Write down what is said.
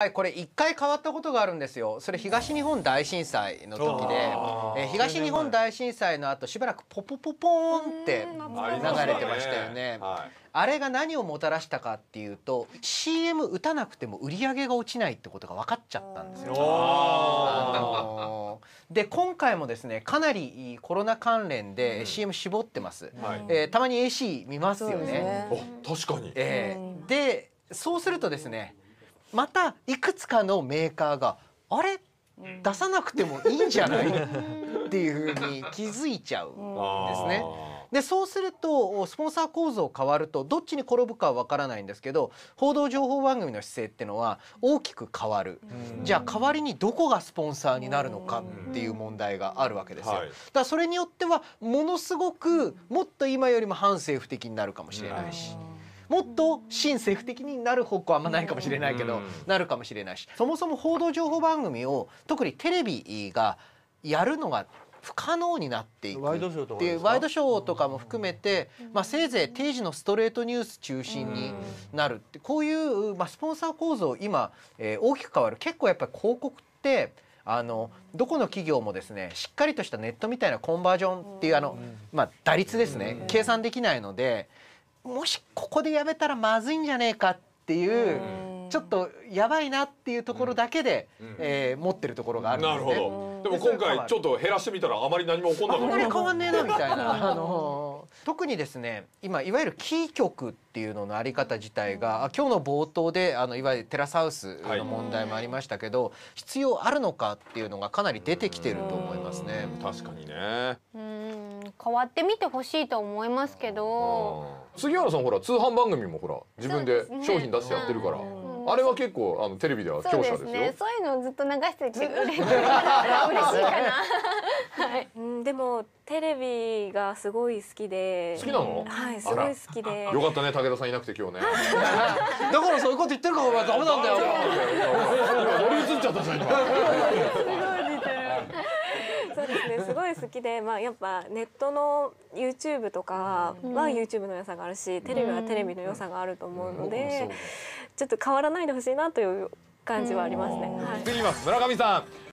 はい、これ一回変わったことがあるんですよ。それ東日本大震災の時で、え東日本大震災の後しばらくポポポポーンって流れてましたよね。あれが何をもたらしたかっていうと CM 打たなくても売り上げが落ちないってことが分かっちゃったんですよ。で今回もですねかなりコロナ関連で CM 絞ってます。えたまに AC 見ますよね。確かに、えでそうするとですね、またいくつかのメーカーがあれ出さなくてもいいんじゃない っていうふうに気づいちゃうんですね。でそうするとスポンサー構造変わるとどっちに転ぶかは分からないんですけど報道情報番組の姿勢っていうのは大きく変わるじゃあ代わりにどこがスポンサーになるのかっていう問題があるわけですよ。だからそれによってはものすごくもっと今よりも反政府的になるかもしれないし。もっと新政府的になる方向はあんまないかもしれないけど、なるかもしれないしそもそも報道情報番組を特にテレビがやるのが不可能になっていくワイドショーとかも含めて、まあ、せいぜい定時のストレートニュース中心になるってこういう、まあ、スポンサー構造今、えー、大きく変わる結構やっぱり広告ってあのどこの企業もですねしっかりとしたネットみたいなコンバージョンっていうあの、まあ、打率ですね計算できないので。もしここでやめたらまずいんじゃねえかっていうちょっとやばいなっていうところだけで、うん、えー、持ってるところがあるんですね。なるほどでも今回ちょっと減らしてみたらあまり何も起こんなかったあんまり変わんねえなみたいな、あの特にですね今いわゆるキー局っていうののあり方自体が、うん、今日の冒頭であのいわゆるテラスハウスの問題もありましたけど、はい、必要あるのかっていうのがかなり出てきてると思いますね。確かにね、うん変わってみてほしいと思いますけど杉原さんほら通販番組もほら自分で商品出してやってるから、あれは結構あのテレビでは強者ですよ。そういうのをずっと流してて嬉しいかな。はい。うん、でもテレビがすごい好きで。好きなの？はい、すごい好きで。よかったね、武田さんいなくて今日ね。だからそういうこと言ってるかお前ダメなんだよ。今 乗り移っちゃったじゃん今。すごい好きで、まあ、やっぱネットの YouTube とかは YouTube の良さがあるし、テレビはテレビの良さがあると思うので、ちょっと変わらないでほしいなという感じはありますね。はい、村上さん